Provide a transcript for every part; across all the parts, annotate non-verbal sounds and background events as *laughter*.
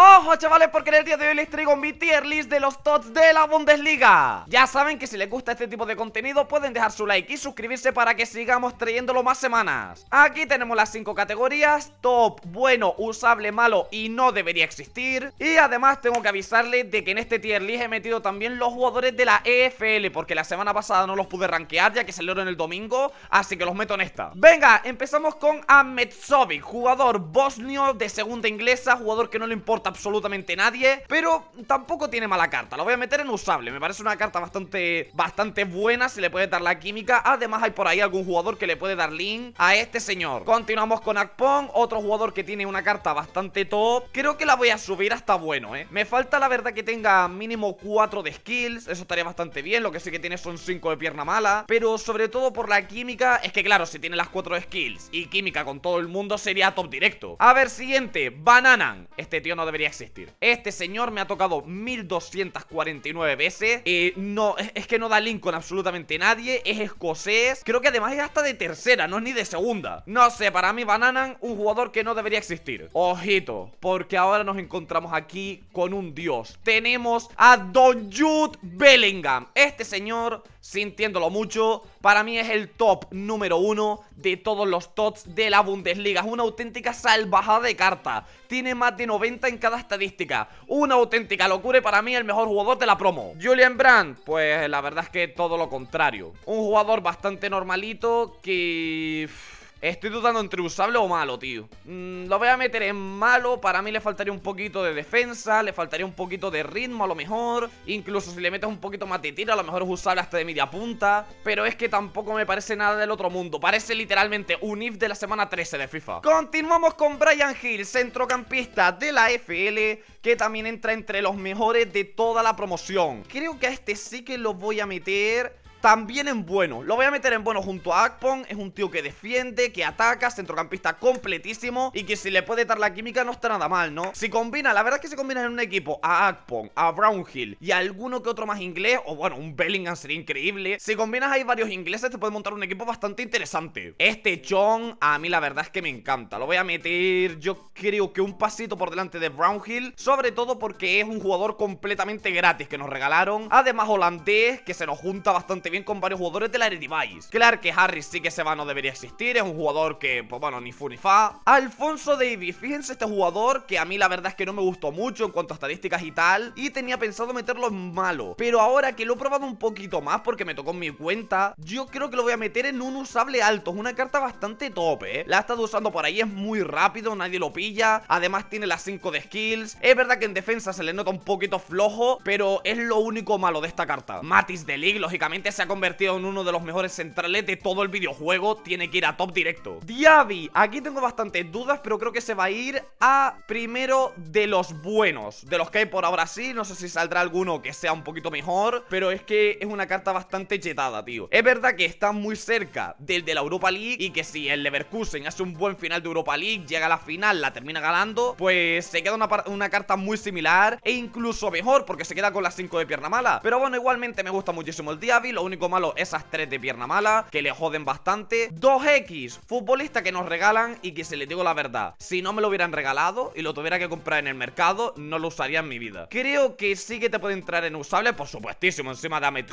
Ojo chavales porque en el día de hoy les traigo mi tier list de los tots de la Bundesliga Ya saben que si les gusta este tipo de contenido pueden dejar su like y suscribirse para que sigamos trayéndolo más semanas Aquí tenemos las 5 categorías, top, bueno, usable, malo y no debería existir Y además tengo que avisarles de que en este tier list he metido también los jugadores de la EFL Porque la semana pasada no los pude rankear ya que salieron el domingo, así que los meto en esta Venga, empezamos con Ahmed jugador bosnio de segunda inglesa, jugador que no le importa absolutamente nadie Pero tampoco tiene mala carta Lo voy a meter en usable Me parece una carta bastante, bastante buena Si le puede dar la química Además hay por ahí algún jugador que le puede dar link a este señor Continuamos con Akpong Otro jugador que tiene una carta bastante top Creo que la voy a subir hasta bueno, ¿eh? Me falta la verdad que tenga mínimo 4 de skills Eso estaría bastante bien Lo que sí que tiene son 5 de pierna mala Pero sobre todo por la química Es que claro, si tiene las 4 skills y química con todo el mundo sería top directo A ver, siguiente, Bananan Este tío no debe existir Este señor me ha tocado 1249 veces Y eh, No, es, que no da link con absolutamente nadie Es escocés Creo que además es hasta de tercera, no es ni de segunda No sé, para mí Bananan, un jugador que no debería existir Ojito, porque ahora nos encontramos aquí con un dios Tenemos a Don Jude Bellingham Este señor sintiéndolo mucho, para mí es el top número uno de todos los tots de la Bundesliga. Es una auténtica salvajada de carta. Tiene más de 90 en cada estadística. Una auténtica locura y para mí el mejor jugador de la promo. Julian Brandt, pues la verdad es que todo lo contrario. Un jugador bastante normalito que... Estoy dudando entre usable o malo, tío mm, Lo voy a meter en malo Para mí le faltaría un poquito de defensa Le faltaría un poquito de ritmo a lo mejor Incluso si le metes un poquito más de tiro A lo mejor es usable hasta de media punta Pero es que tampoco me parece nada del otro mundo Parece literalmente un if de la semana 13 de FIFA Continuamos con Brian Hill Centrocampista de la FL Que también entra entre los mejores de toda la promoción Creo que a este sí que lo voy a meter también en bueno. Lo voy a meter en bueno junto a Akpon. Es un tío que defiende, que ataca, centrocampista completísimo y que si le puede dar la química no está nada mal, ¿no? Si combina, la verdad es que si combinas en un equipo a Akpon, a Brownhill y alguno que otro más inglés, o bueno, un Bellingham sería increíble. Si combinas ahí varios ingleses te puede montar un equipo bastante interesante. Este John a mí la verdad es que me encanta. Lo voy a meter yo creo que un pasito por delante de Brownhill, sobre todo porque es un jugador completamente gratis que nos regalaron. Además holandés que se nos junta bastante bien con varios jugadores de la Device. Claro que Harry sí que se va, no debería existir Es un jugador que, pues bueno, ni fu ni fa Alfonso Davis, fíjense este jugador Que a mí la verdad es que no me gustó mucho en cuanto a estadísticas y tal Y tenía pensado meterlo en malo Pero ahora que lo he probado un poquito más porque me tocó en mi cuenta Yo creo que lo voy a meter en un usable alto Es una carta bastante tope eh La he estado usando por ahí, es muy rápido, nadie lo pilla Además tiene las 5 de skills Es verdad que en defensa se le nota un poquito flojo Pero es lo único malo de esta carta Matis de League, lógicamente, se ha convertido en uno de los mejores centrales de todo el videojuego, tiene que ir a top directo. Diaby, aquí tengo bastantes dudas, pero creo que se va a ir a primero de los buenos, de los que hay por ahora sí, no sé si saldrá alguno que sea un poquito mejor, pero es que es una carta bastante chetada, tío. Es verdad que está muy cerca del de la Europa League y que si el Leverkusen hace un buen final de Europa League, llega a la final, la termina ganando, pues se queda una, carta muy similar e incluso mejor porque se queda con las 5 de pierna mala. Pero bueno, igualmente me gusta muchísimo el Diaby, lo único malo, esas tres de pierna mala, que le joden bastante. 2X, futbolista que nos regalan y que se les digo la verdad, si no me lo hubieran regalado y lo tuviera que comprar en el mercado, no lo usaría en mi vida. Creo que sí que te puede entrar en usable, por supuestísimo, encima de Ahmed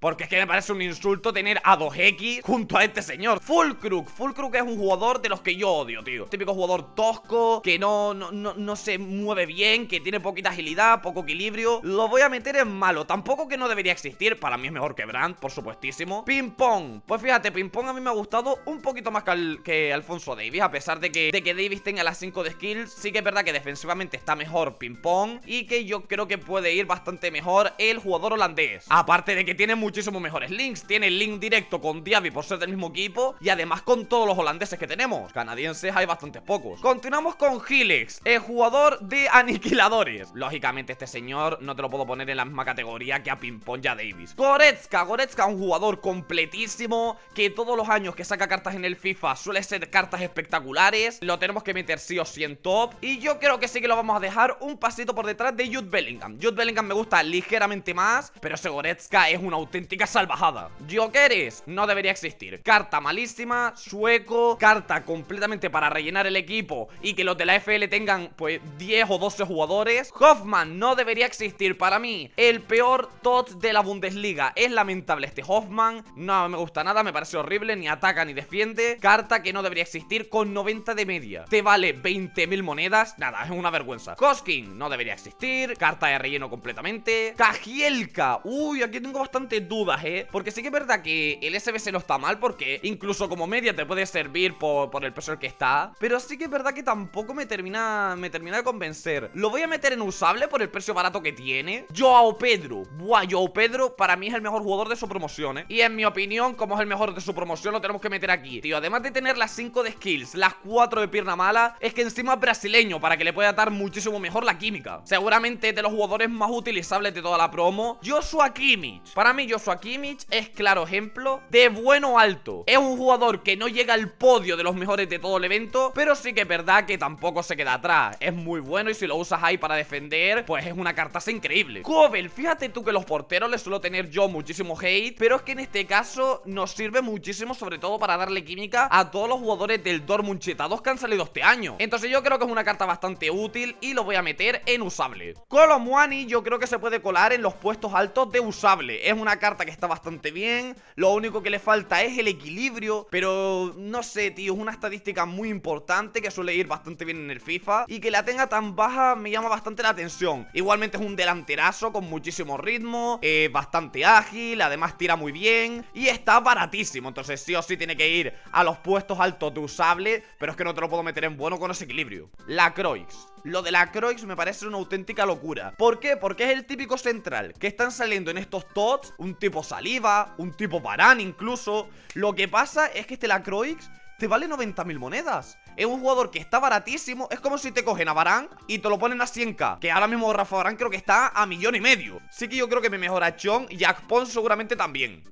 porque es que me parece un insulto tener a 2X junto a este señor. Fulcrook, que es un jugador de los que yo odio, tío. Típico jugador tosco, que no, no, no, se mueve bien, que tiene poquita agilidad, poco equilibrio. Lo voy a meter en malo, tampoco que no debería existir, para mí es mejor que Brandt por supuestísimo Ping Pong, pues fíjate, Ping Pong a mí me ha gustado un poquito más que, Alfonso Davis A pesar de que, de que Davis tenga las 5 de skills Sí que es verdad que defensivamente está mejor Ping Pong Y que yo creo que puede ir bastante mejor el jugador holandés Aparte de que tiene muchísimos mejores links Tiene link directo con Diaby por ser del mismo equipo Y además con todos los holandeses que tenemos Canadienses hay bastantes pocos Continuamos con Gilex el jugador de aniquiladores Lógicamente este señor no te lo puedo poner en la misma categoría que a Ping Pong ya Davis Goretzka, Goretzka un jugador completísimo, que todos los años que saca cartas en el FIFA suele ser cartas espectaculares. Lo tenemos que meter sí o sí en top. Y yo creo que sí que lo vamos a dejar un pasito por detrás de Jude Bellingham. Jude Bellingham me gusta ligeramente más, pero ese es una auténtica salvajada. Jokeres no debería existir. Carta malísima, sueco, carta completamente para rellenar el equipo y que los de la FL tengan pues 10 o 12 jugadores. Hoffman no debería existir para mí. El peor tot de la Bundesliga. Es lamentable este Hoffman No me gusta nada, me parece horrible, ni ataca ni defiende Carta que no debería existir con 90 de media Te vale 20.000 monedas, nada, es una vergüenza Koskin, no debería existir Carta de relleno completamente Kajielka uy, aquí tengo bastantes dudas, eh Porque sí que es verdad que el SBC no está mal Porque incluso como media te puede servir por, el Precio que está Pero sí que es verdad que tampoco me termina, me termina de convencer Lo voy a meter en usable por el precio barato que tiene Joao Pedro, buah, Joao Pedro para mí es el mejor jugador de su promociones promoción, ¿eh? Y en mi opinión, como es el mejor de su promoción, lo tenemos que meter aquí Tío, además de tener las 5 de skills, las 4 de pierna mala Es que encima es brasileño, para que le pueda dar muchísimo mejor la química Seguramente de los jugadores más utilizables de toda la promo Joshua Kimmich Para mí Joshua Kimmich es claro ejemplo de bueno alto Es un jugador que no llega al podio de los mejores de todo el evento Pero sí que es verdad que tampoco se queda atrás Es muy bueno y si lo usas ahí para defender, pues es una cartaza increíble joven fíjate tú que los porteros les suelo tener yo muchísimo hate pero es que en este caso nos sirve muchísimo Sobre todo para darle química a todos los jugadores del Dortmund dos que han salido este año Entonces yo creo que es una carta bastante útil Y lo voy a meter en usable Colomwani yo creo que se puede colar en los puestos altos de usable Es una carta que está bastante bien Lo único que le falta es el equilibrio Pero no sé, tío, es una estadística muy importante Que suele ir bastante bien en el FIFA Y que la tenga tan baja me llama bastante la atención Igualmente es un delanterazo con muchísimo ritmo eh, Bastante ágil, además tira muy bien Y está baratísimo, entonces sí o sí tiene que ir a los puestos altos de usable Pero es que no te lo puedo meter en bueno con ese equilibrio La Croix lo de la Croix me parece una auténtica locura ¿Por qué? Porque es el típico central Que están saliendo en estos tots Un tipo saliva, un tipo parán incluso Lo que pasa es que este la Croix te vale 90.000 monedas es un jugador que está baratísimo Es como si te cogen a Barán y te lo ponen a 100k Que ahora mismo Rafa Barán creo que está a millón y medio Sí que yo creo que me mejora y Jack Pons seguramente también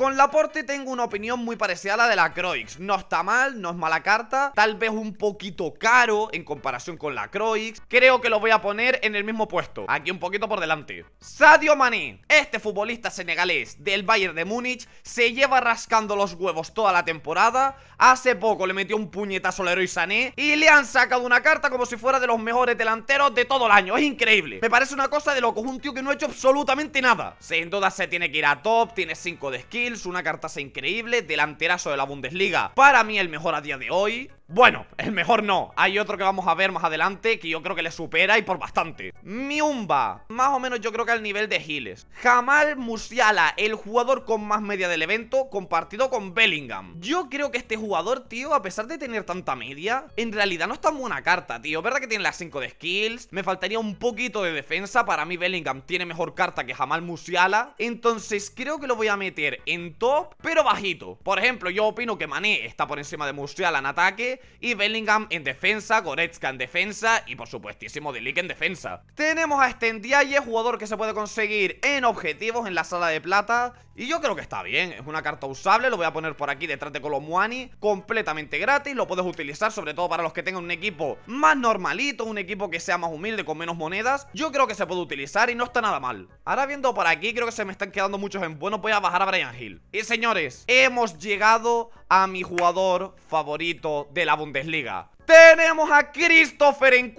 con Laporte tengo una opinión muy parecida a la de la Croix. No está mal, no es mala carta. Tal vez un poquito caro en comparación con la Croix. Creo que lo voy a poner en el mismo puesto. Aquí un poquito por delante. Sadio Mané. Este futbolista senegalés del Bayern de Múnich se lleva rascando los huevos toda la temporada. Hace poco le metió un puñetazo al Leroy Sané y le han sacado una carta como si fuera de los mejores delanteros de todo el año. Es increíble. Me parece una cosa de locos. Un tío que no ha hecho absolutamente nada. Sin duda se tiene que ir a top, tiene 5 de skill una cartaza increíble, delanterazo de la Bundesliga. Para mí el mejor a día de hoy, bueno, el mejor no. Hay otro que vamos a ver más adelante que yo creo que le supera y por bastante. Miumba, más o menos yo creo que al nivel de Giles. Jamal Musiala, el jugador con más media del evento, compartido con Bellingham. Yo creo que este jugador, tío, a pesar de tener tanta media, en realidad no es tan buena carta, tío. Verdad que tiene las 5 de skills, me faltaría un poquito de defensa. Para mí Bellingham tiene mejor carta que Jamal Musiala. Entonces creo que lo voy a meter en top, pero bajito. Por ejemplo, yo opino que Mané está por encima de Musiala en ataque y Bellingham en defensa, Goretzka en defensa y por supuestísimo Delic en defensa. Tenemos a Stendiaye, jugador que se puede conseguir en objetivos en la sala de plata y yo creo que está bien, es una carta usable, lo voy a poner por aquí detrás de Colomwani completamente gratis, lo puedes utilizar sobre todo para los que tengan un equipo más normalito, un equipo que sea más humilde con menos monedas, yo creo que se puede utilizar y no está nada mal. Ahora viendo por aquí creo que se me están quedando muchos en bueno, voy a bajar a Brian Hill. Y señores, hemos llegado a mi jugador favorito de la Bundesliga tenemos a Christopher en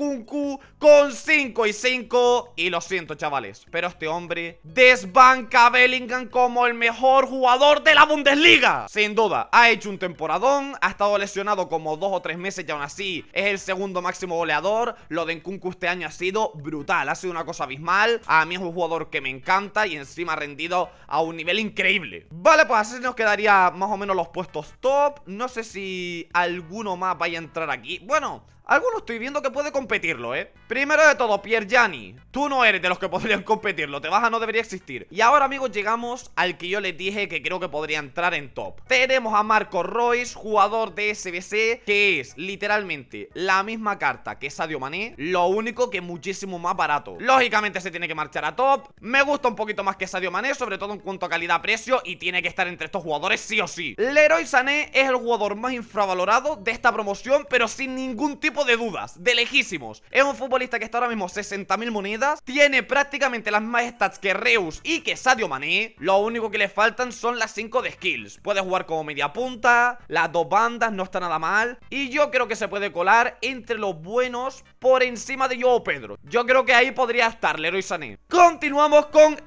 con 5 y 5. Y lo siento, chavales, pero este hombre desbanca a Bellingham como el mejor jugador de la Bundesliga. Sin duda, ha hecho un temporadón, ha estado lesionado como 2 o 3 meses y aún así es el segundo máximo goleador. Lo de Nkunku este año ha sido brutal, ha sido una cosa abismal. A mí es un jugador que me encanta y encima ha rendido a un nivel increíble. Vale, pues así nos quedaría más o menos los puestos top. No sé si alguno más vaya a entrar aquí bueno, algo estoy viendo que puede competirlo, ¿eh? Primero de todo, Pierre Piergianni Tú no eres de los que podrían competirlo Te vas a no debería existir Y ahora, amigos, llegamos al que yo les dije que creo que podría entrar en top Tenemos a Marco Royce, jugador de SBC Que es, literalmente, la misma carta que Sadio Mané Lo único que muchísimo más barato Lógicamente se tiene que marchar a top Me gusta un poquito más que Sadio Mané Sobre todo en cuanto a calidad-precio Y tiene que estar entre estos jugadores sí o sí Leroy Sané es el jugador más infravalorado de esta promoción Pero sin ningún tipo de dudas, de lejísimos. Es un futbolista que está ahora mismo 60.000 monedas, tiene prácticamente las mismas stats que Reus y que Sadio Mané. Lo único que le faltan son las 5 de skills. Puede jugar como media punta, las dos bandas, no está nada mal. Y yo creo que se puede colar entre los buenos por encima de yo o Pedro. Yo creo que ahí podría estar Leroy Sané. Continuamos con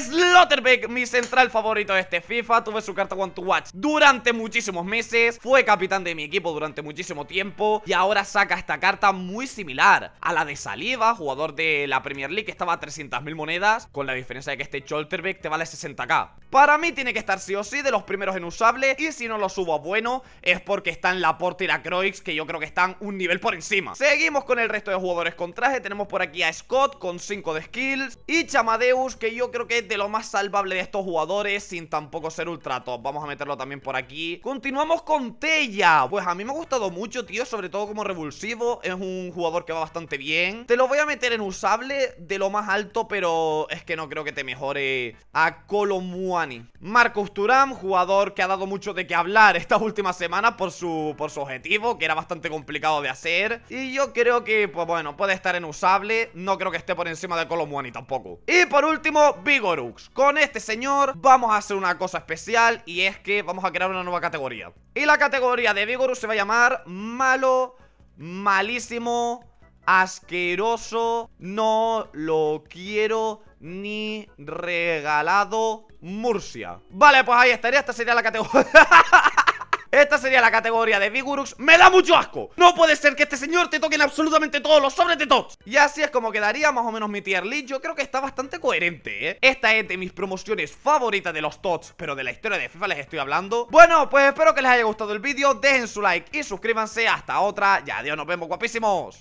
Slotterbeck, mi central favorito de este FIFA. Tuve su carta One to Watch durante muchísimos meses. Fue capitán de mi equipo durante muchísimo tiempo. Y ahora saca esta carta muy similar a la de Saliva, jugador de la Premier League, que estaba a 300.000 monedas, con la diferencia de que este Cholterbeck te vale 60k. Para mí tiene que estar sí o sí de los primeros en usable, y si no lo subo a bueno, es porque están Laporte y la Croix, que yo creo que están un nivel por encima. Seguimos con el resto de jugadores con traje, tenemos por aquí a Scott con 5 de skills, y Chamadeus, que yo creo que es de lo más salvable de estos jugadores, sin tampoco ser ultra top. Vamos a meterlo también por aquí. Continuamos con Tella, pues a mí me ha gustado mucho, tío, sobre todo como revulsión es un jugador que va bastante bien Te lo voy a meter en usable de lo más alto, pero es que no creo que te mejore a Colomwani Marcos Turam, jugador que ha dado mucho de qué hablar estas últimas semanas por su, por su objetivo, que era bastante complicado de hacer Y yo creo que, pues bueno, puede estar en usable, no creo que esté por encima de Colomwani tampoco Y por último, Vigorux, con este señor vamos a hacer una cosa especial y es que vamos a crear una nueva categoría Y la categoría de Vigorux se va a llamar Malo malísimo, asqueroso, no lo quiero ni regalado Murcia. Vale, pues ahí estaría, esta sería la categoría... *laughs* Esta sería la categoría de Vigurux ¡Me da mucho asco! No puede ser que este señor te toquen absolutamente todos los sobres de TOTS! Y así es como quedaría más o menos mi tier list Yo creo que está bastante coherente, ¿eh? Esta es de mis promociones favoritas de los tots Pero de la historia de FIFA les estoy hablando Bueno, pues espero que les haya gustado el vídeo Dejen su like y suscríbanse Hasta otra y adiós, nos vemos guapísimos